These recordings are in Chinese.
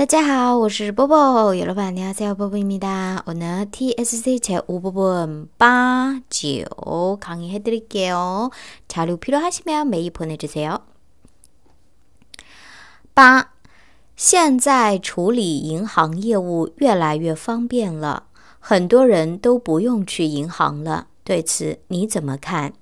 大家好，我是波波，有老板，你好，是波波咪哒。我呢，T S C 前五波波八九，扛一黑的了，潮流皮鲁哈西喵，每一破内只西幺。八，现在处理银行业务越来越方便了，很多人都不用去银行了。对此，你怎么看？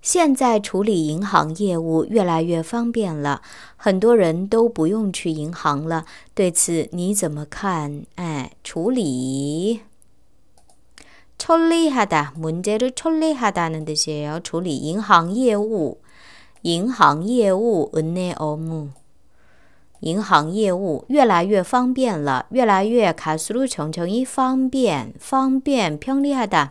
现在处理银行业务越来越方便了，很多人都不用去银行了。对此你怎么看？哎，处理处理哈哒，문제를처리하다는뜻이 요。 处理银行业务，银行业务은데요 무， 银行业务越来越方便了，越来越가스루총총이方便方便편리하다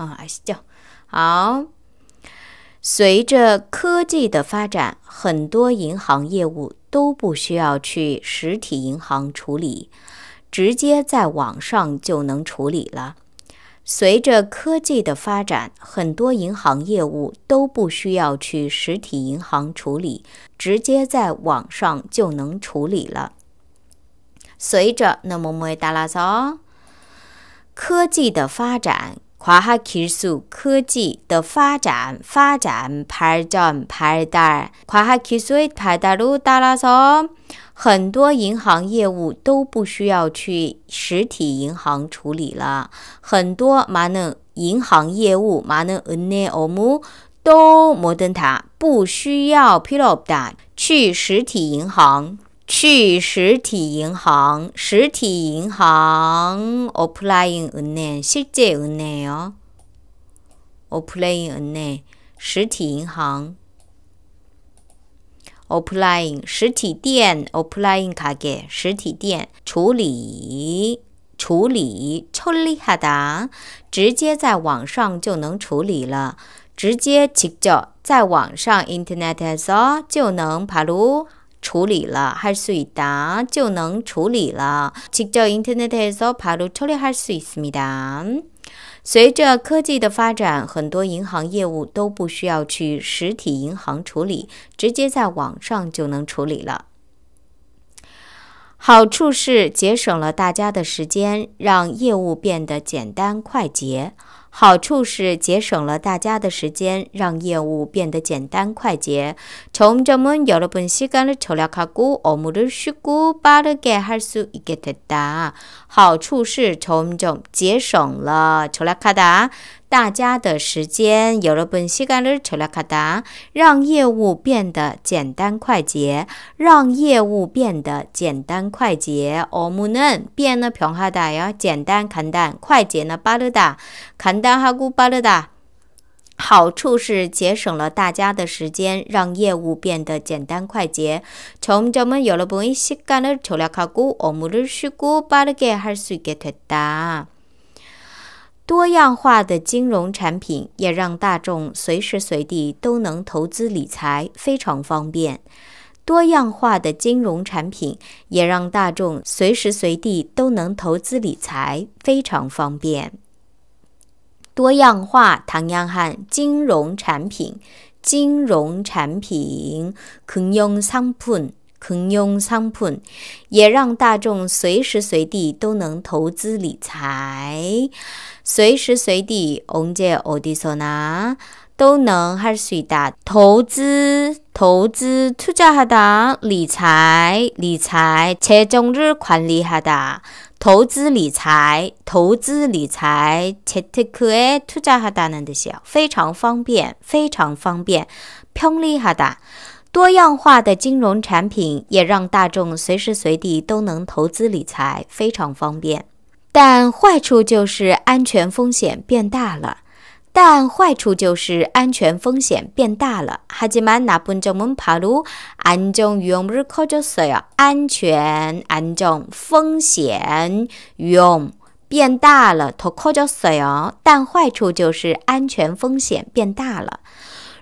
啊，还是叫好。随着科技的发展，很多银行业务都不需要去实体银行处理，直接在网上就能处理了。随着科技的发展，很多银行业务都不需要去实体银行处理，直接在网上就能处理了。随着那么么哒啦嗦，科技的发展。과학기술科技的发展发展发展发展，과학기술의발달로따라 서， 很多银行业务都不需要去实体银行处理了。很多마는银行业务마는은행업무都모든다不需要필요없다去实体银行。去实体银行，实体银行，online o n l i e 直 o n l l i n e o n e 实体银行，online 实体店，online 가 게， 实体店处理处理处理하 다， 直接在网上就能处理了，直接직 접， 在网上 internet 上就能爬路。处理了，할수있다就能处理了。직접인터넷에서바로처리할수있습니다随着科技的发展，很多银行业务都不需要去实体银行处理，直接在网上就能处理了。好处是节省了大家的时间，让业务变得简单快捷。好处是节省了大家的时间，让业务变得简单快捷。점점은여러분시간을절약하고업무를쉬고빠르게할수있게됐다好处是，점점节省了，출하하 다。 大家的时间有了本西干了，除了卡达，让业务变得简单快捷，让业务变得简单快捷。奥姆能变了，平哈达呀，简单、简单、快捷呢，巴勒达，简单哈古巴勒达。好处是节省了大家的时间，让业务变得简单快捷。从这么有了本西干了，除了卡古，奥姆了，西古，巴勒给，哈斯，给，得哒。多样化的金融产品也让大众随时随地都能投资理财，非常方便。多样化的金融产品也让大众随时随地都能投资理财，非常方便。多样化，唐央汉，金融产品，金融产品，金融产品，也让大众随时随地都能投资理财。随时随地，我们在어디所呐都能还是随打投资、投资出价哈哒，理财、理财、七种日款理哈哒，投资理财、投资理财七特去诶出价哈哒，难得些，非常方便，非常方便，便利哈哒。多样化的金融产品也让大众随时随地都能投资理财，非常方便。但坏处就是安全风险变大了。但坏处就是安全风险变大了。하지만나쁜점은바로안전위험을커졌어요安全、安全风险、用变大了，它커졌어 요。 但坏处就是安全风险变大了。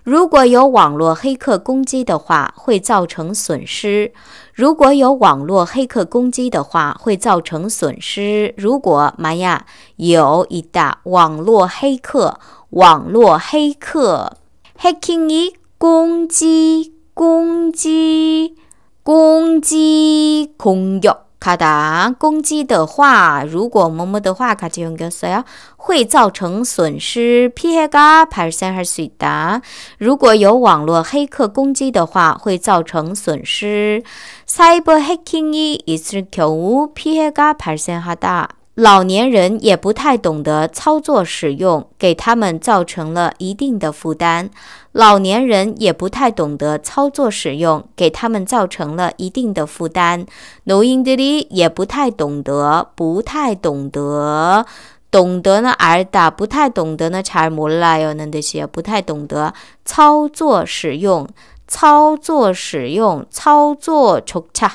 如果有网络黑客攻击的话，会造成损失。如果有网络黑客攻击的话，会造成损失。如果玛呀，有一大网络黑客，网络黑客 hacking 攻击，攻击，攻击，攻击。 가다 꽁지的话 如果뭐뭐的话같이 연결했어요. 会造成损失 피해가 발생할 수 있다. 如果有网络黑客攻击的话会造成损失. 사이버 해킹이 있을 경우 피해가 발생하다. 老年人也不太懂得操作使用，给他们造成了一定的负担。老年人也不太懂得操作使用，给他们造成了一定的负担。Noindi 也不太懂得，不太懂得，懂得呢尔达，不太懂得呢查尔莫拉哟那那些，不太懂得操作使用，操作使用，操作出差。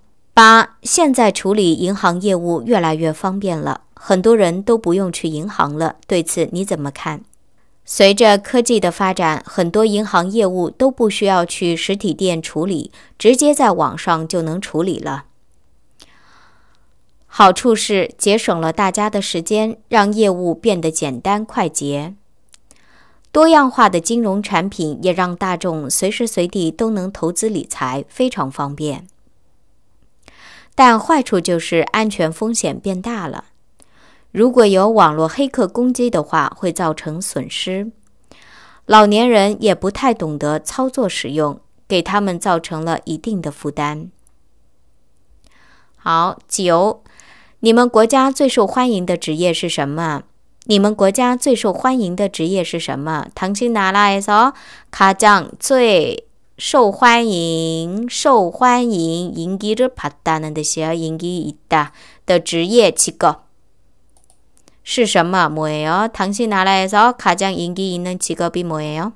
八，现在处理银行业务越来越方便了，很多人都不用去银行了。对此你怎么看？随着科技的发展，很多银行业务都不需要去实体店处理，直接在网上就能处理了。好处是节省了大家的时间，让业务变得简单快捷。多样化的金融产品也让大众随时随地都能投资理财，非常方便。但坏处就是安全风险变大了。如果有网络黑客攻击的话，会造成损失。老年人也不太懂得操作使用，给他们造成了一定的负担。好，九，你们国家最受欢迎的职业是什么？你们国家最受欢迎的职业是什么？唐辛达拉索，가장最受欢迎，受欢迎，인기를받다는뜻이야인기있다的职业几个是什么？뭐예요한국에서가장인기있는직업이뭐예요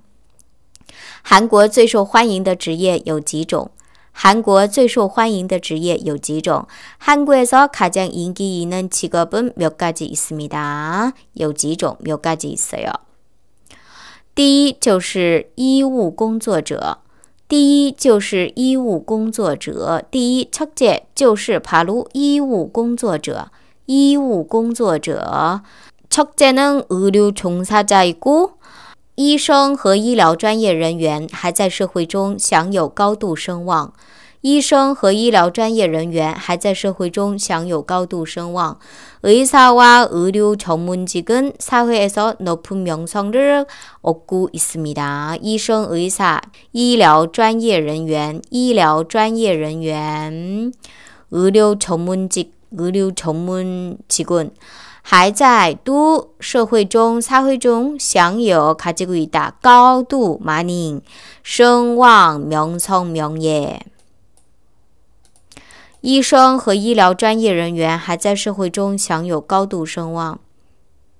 韩国最受欢迎的职业有几种？韩国最受欢迎的职业有几种？한국에서가장인기있는직업은몇가지있습니다有几种？몇가지있어요第一就是医务工作者。第一就是医务工作者，第一职业就是帕鲁医务工作者。医务工作者职业能恶劣穷啥在过？医生和医疗专业人员还在社会中享有高度声望。医生和医疗专业人员还在社会中享有高度声望。의사와의료전从门은사회会서높은명성을얻古있습니 다。 医生，俄伊医疗专业人员，医疗专业人员，俄流从门几？俄流从门几棍？还在都社会中，社会中享有卡几个意思高度马宁声望名从名也。医生和医疗专业人员还在社会中享有高度声望。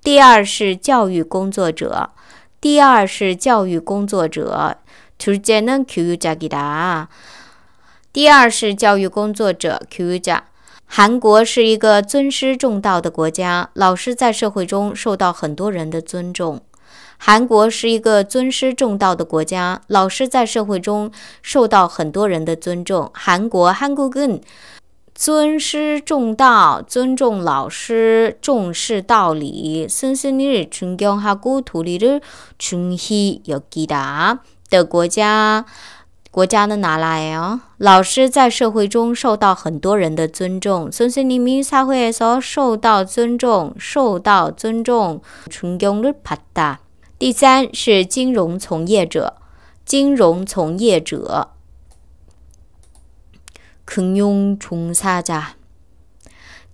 第二是教育工作者。第二是教育工作者。第二是教育工作者。韩国是一个尊师重道的国家，老师在社会中受到很多人的尊重。韩国是一个尊师重道的国家，老师在社会中受到很多人的尊重。韩国韩国根。尊师重道，尊重老师，重视道理。新西兰、新疆和国土里的群系有几大？的国家，国家能拿来哦？老师在社会中受到很多人的尊重，新西兰、美国所受到尊重，受到尊重，新疆是发达。第三是金融从业者，金融从业者。금융从业者，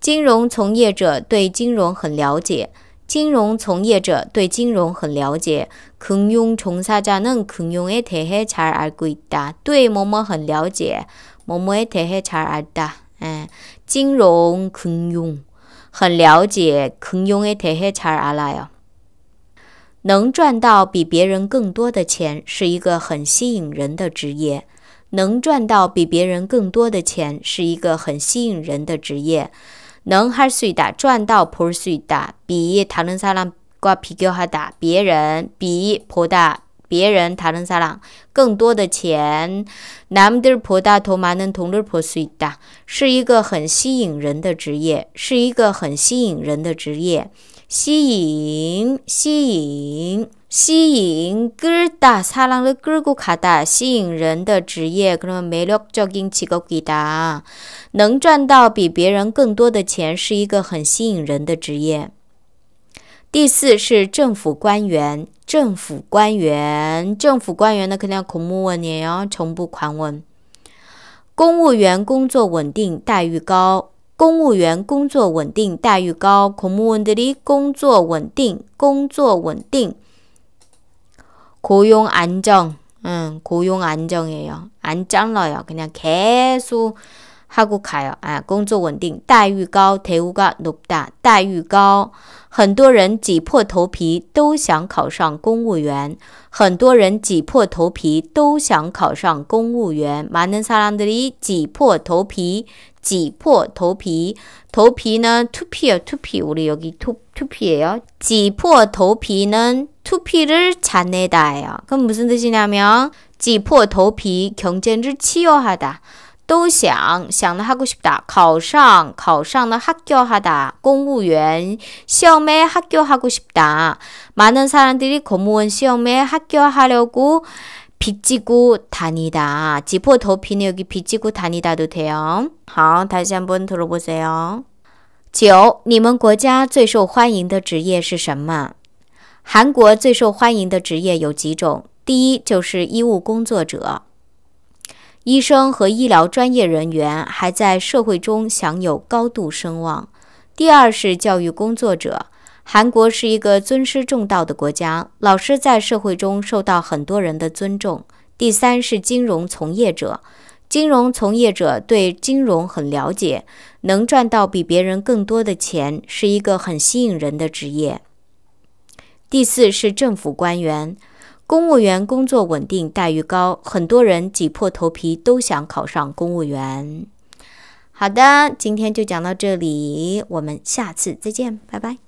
金融从业者对金融很了解。金融从业者对金融很了解。금융从业者는금융에대해잘알고있 다。 对某某很了解，某某에대해잘알 다。 哎，金融금 융， 很了解금융에대해잘알아 요。 能赚到比别人更多的钱，是一个很吸引人的职业。能赚到比别人更多的钱是一个很吸引人的职业。能哈税达赚到破税大比塔伦萨朗瓜皮球哈达别人比破大别人塔伦萨朗更多的钱，那么地儿破大头嘛能同勒破税大是一个很吸引人的职业，是一个很吸引人的职业。吸引，吸引，吸引！格大差浪的格个卡大，吸引人的职业可能没六叫进几个几大，能赚到比别人更多的钱是一个很吸引人的职业。第四是政府官员，政府官员，政府官员呢肯定要孔目问你哦，从不宽问。公务员工作稳定，待遇高。 公务员工作稳定，待遇高。公务원들이工作稳定，工作稳定。고용안 정， 응， 고용안정이에요。안 잘라요， 그냥 계속 하고 가요. 아, 工作稳定,待遇高,대우가 높다, 待遇高.很多人挤破头皮都想考上公务员.很多人挤破头皮都想考上公务员. 많은 사람들이挤破头皮,挤破头皮.头皮는 투피요, 투피. 우리 여기 투, 투피예요.挤破头皮는 투피를 자내다예요. 그럼 무슨 뜻이냐면, 挤破头皮, 경쟁을 치열하다. 都想想的哈够西不考上考上的哈叫哈哒公务员，校门哈叫哈够西不哒。많은사람들이공무원시험에합격하려고빚지고다니다지퍼더비네여기빚지고다니다도돼요好，다음번트로오세요九，你们国家最受欢迎的职业是什么？韩国最受欢迎的职业有几种？第一就是医务工作者。医生和医疗专业人员还在社会中享有高度声望。第二是教育工作者，韩国是一个尊师重道的国家，老师在社会中受到很多人的尊重。第三是金融从业者，金融从业者对金融很了解，能赚到比别人更多的钱，是一个很吸引人的职业。第四是政府官员。公务员工作稳定，待遇高，很多人挤破头皮都想考上公务员。好的，今天就讲到这里，我们下次再见，拜拜。